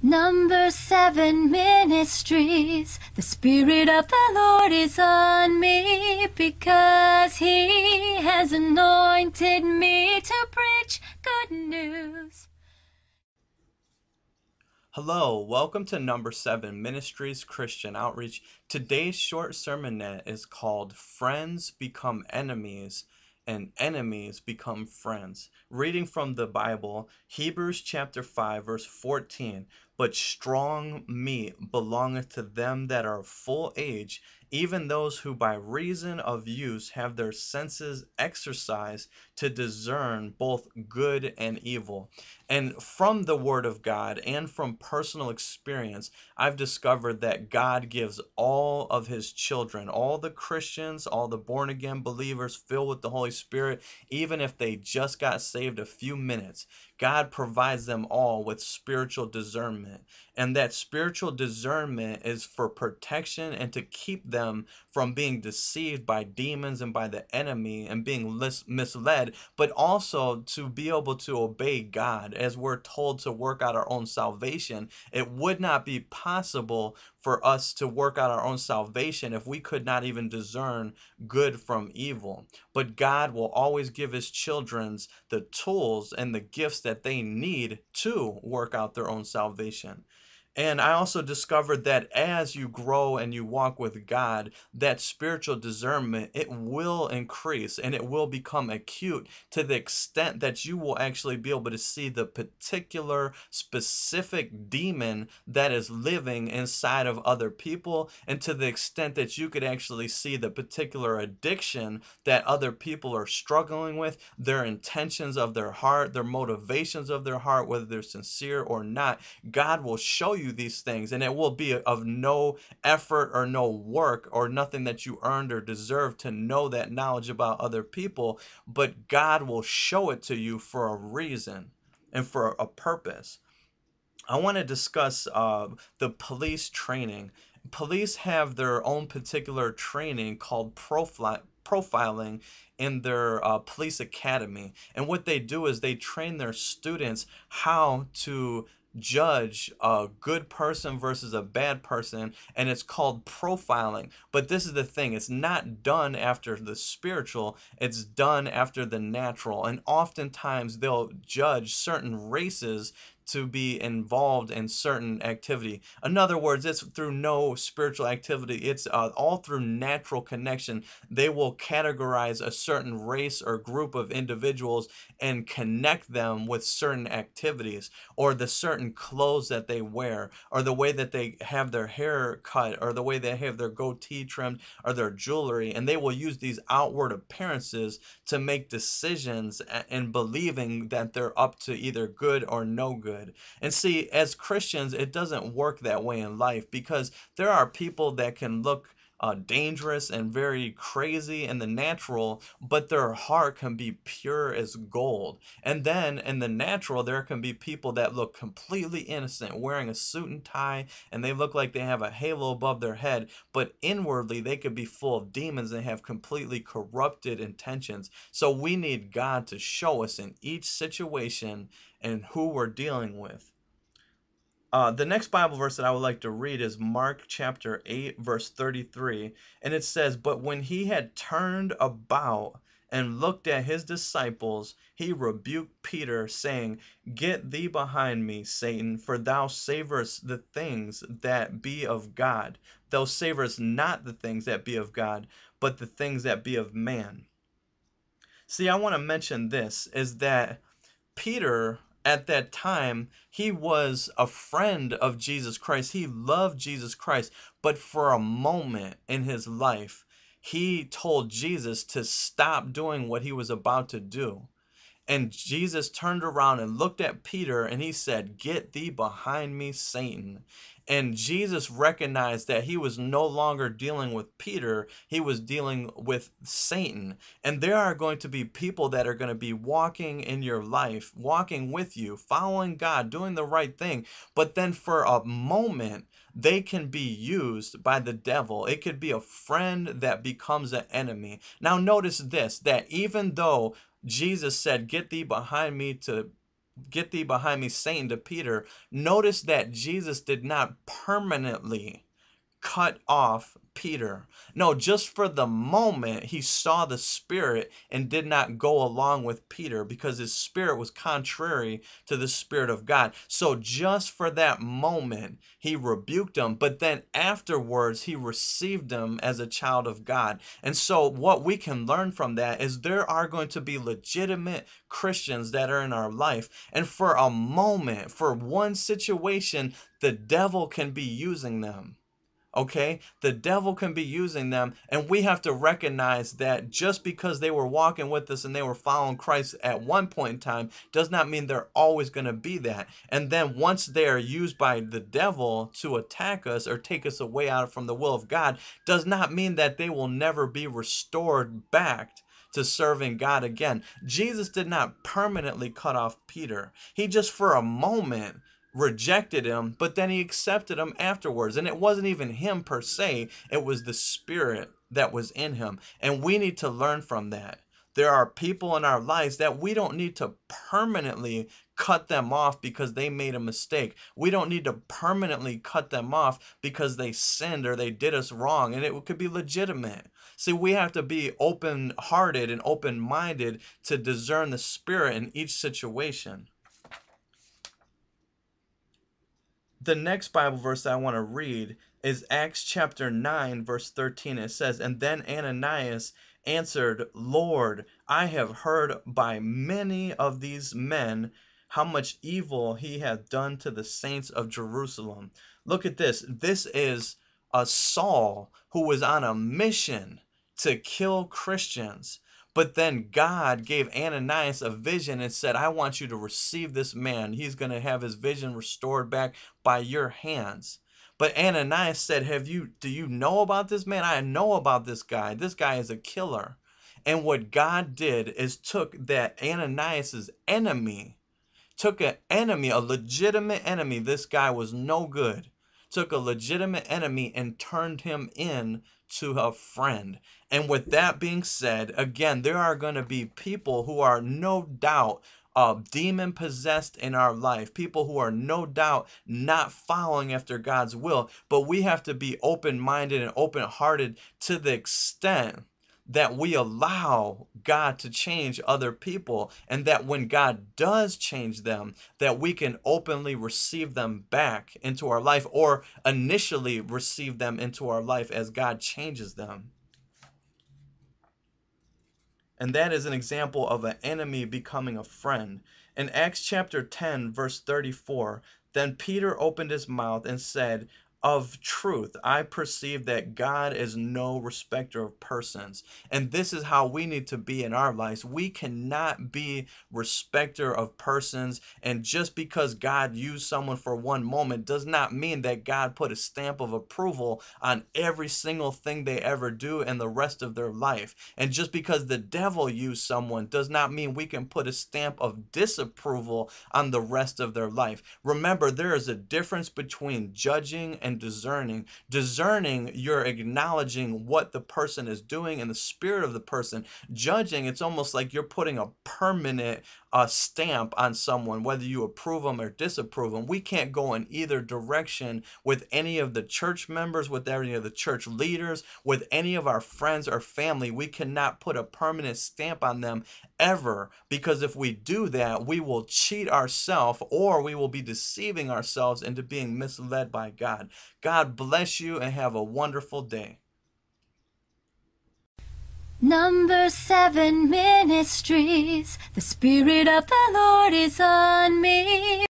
Number seven ministries. The Spirit of the Lord is on me because He has anointed me to preach good news. Hello, welcome to number seven ministries Christian Outreach. Today's short sermonette is called Friends Become Enemies and enemies become friends. Reading from the Bible, Hebrews chapter 5 verse 14. But strong meat belongeth to them that are full age, even those who by reason of use have their senses exercised to discern both good and evil. And from the Word of God and from personal experience, I've discovered that God gives all of His children, all the Christians, all the born again believers filled with the Holy Spirit, even if they just got saved a few minutes, God provides them all with spiritual discernment discernment. And that spiritual discernment is for protection and to keep them from being deceived by demons and by the enemy and being misled, but also to be able to obey God as we're told to work out our own salvation. It would not be possible for us to work out our own salvation if we could not even discern good from evil. But God will always give his children the tools and the gifts that they need to work out their own salvation. And I also discovered that as you grow and you walk with God, that spiritual discernment, it will increase and it will become acute to the extent that you will actually be able to see the particular specific demon that is living inside of other people and to the extent that you could actually see the particular addiction that other people are struggling with, their intentions of their heart, their motivations of their heart, whether they're sincere or not. God will show you these things, and it will be of no effort or no work or nothing that you earned or deserved to know that knowledge about other people, but God will show it to you for a reason and for a purpose. I want to discuss uh, the police training. Police have their own particular training called profi- profiling in their uh, police academy. And what they do is they train their students how to judge a good person versus a bad person and it's called profiling but this is the thing it's not done after the spiritual it's done after the natural and oftentimes they'll judge certain races to be involved in certain activity. In other words, it's through no spiritual activity, it's uh, all through natural connection. They will categorize a certain race or group of individuals and connect them with certain activities or the certain clothes that they wear or the way that they have their hair cut or the way they have their goatee trimmed or their jewelry. And they will use these outward appearances to make decisions and believing that they're up to either good or no good good. And see, as Christians, it doesn't work that way in life because there are people that can look uh, dangerous and very crazy in the natural, but their heart can be pure as gold. And then in the natural, there can be people that look completely innocent, wearing a suit and tie, and they look like they have a halo above their head, but inwardly, they could be full of demons and have completely corrupted intentions. So we need God to show us in each situation and who we're dealing with. Uh, the next Bible verse that I would like to read is Mark chapter 8, verse 33. And it says, But when he had turned about and looked at his disciples, he rebuked Peter, saying, Get thee behind me, Satan, for thou savorest the things that be of God. Thou savorest not the things that be of God, but the things that be of man. See, I want to mention this is that Peter at that time, he was a friend of Jesus Christ. He loved Jesus Christ. But for a moment in his life, he told Jesus to stop doing what he was about to do. And Jesus turned around and looked at Peter and he said, Get thee behind me, Satan. And Jesus recognized that he was no longer dealing with Peter, he was dealing with Satan. And there are going to be people that are going to be walking in your life, walking with you, following God, doing the right thing. But then for a moment, they can be used by the devil. It could be a friend that becomes an enemy. Now, notice this that even though Jesus said, Get thee behind me to Get thee behind me, saying to Peter, notice that Jesus did not permanently cut off Peter. No, just for the moment, he saw the Spirit and did not go along with Peter because his spirit was contrary to the Spirit of God. So, just for that moment, he rebuked him, but then afterwards, he received him as a child of God. And so, what we can learn from that is there are going to be legitimate Christians that are in our life. And for a moment, for one situation, the devil can be using them okay the devil can be using them and we have to recognize that just because they were walking with us and they were following christ at one point in time does not mean they're always going to be that and then once they're used by the devil to attack us or take us away out from the will of god does not mean that they will never be restored back to serving God again. Jesus did not permanently cut off Peter. He just for a moment rejected him, but then he accepted him afterwards. And it wasn't even him per se, it was the spirit that was in him. And we need to learn from that. There are people in our lives that we don't need to permanently cut them off because they made a mistake. We don't need to permanently cut them off because they sinned or they did us wrong and it could be legitimate. See, we have to be open hearted and open minded to discern the spirit in each situation. the next Bible verse I want to read is Acts chapter 9, verse 13. It says, And then Ananias answered, Lord, I have heard by many of these men how much evil he hath done to the saints of Jerusalem. Look at this. This is a Saul who was on a mission to kill Christians. But then God gave Ananias a vision and said, I want you to receive this man. He's going to have his vision restored back by your hands. But Ananias said, Have you do you know about this man? I know about this guy. This guy is a killer. And what God did is took that Ananias's enemy, took an enemy, a legitimate enemy. This guy was no good took a legitimate enemy and turned him in to a friend. And with that being said, again, there are going to be people who are no doubt uh, demon possessed in our life, people who are no doubt not following after God's will, but we have to be open minded and open hearted to the extent that we allow God to change other people and that when God does change them, that we can openly receive them back into our life or initially receive them into our life as God changes them. And that is an example of an enemy becoming a friend. In Acts chapter 10, verse 34, then Peter opened his mouth and said, of truth. I perceive that God is no respecter of persons. And this is how we need to be in our lives. We cannot be respecter of persons. And just because God used someone for one moment does not mean that God put a stamp of approval on every single thing they ever do and the rest of their life. And just because the devil used someone does not mean we can put a stamp of disapproval on the rest of their life. Remember, there is a difference between judging and and discerning. Discerning, you're acknowledging what the person is doing and the spirit of the person. Judging, it's almost like you're putting a permanent a stamp on someone, whether you approve them or disapprove them. We can't go in either direction with any of the church members, with any of the church leaders, with any of our friends or family. We cannot put a permanent stamp on them ever because if we do that, we will cheat ourselves or we will be deceiving ourselves into being misled by God. God bless you and have a wonderful day. Number seven ministries, the Spirit of the Lord is on me.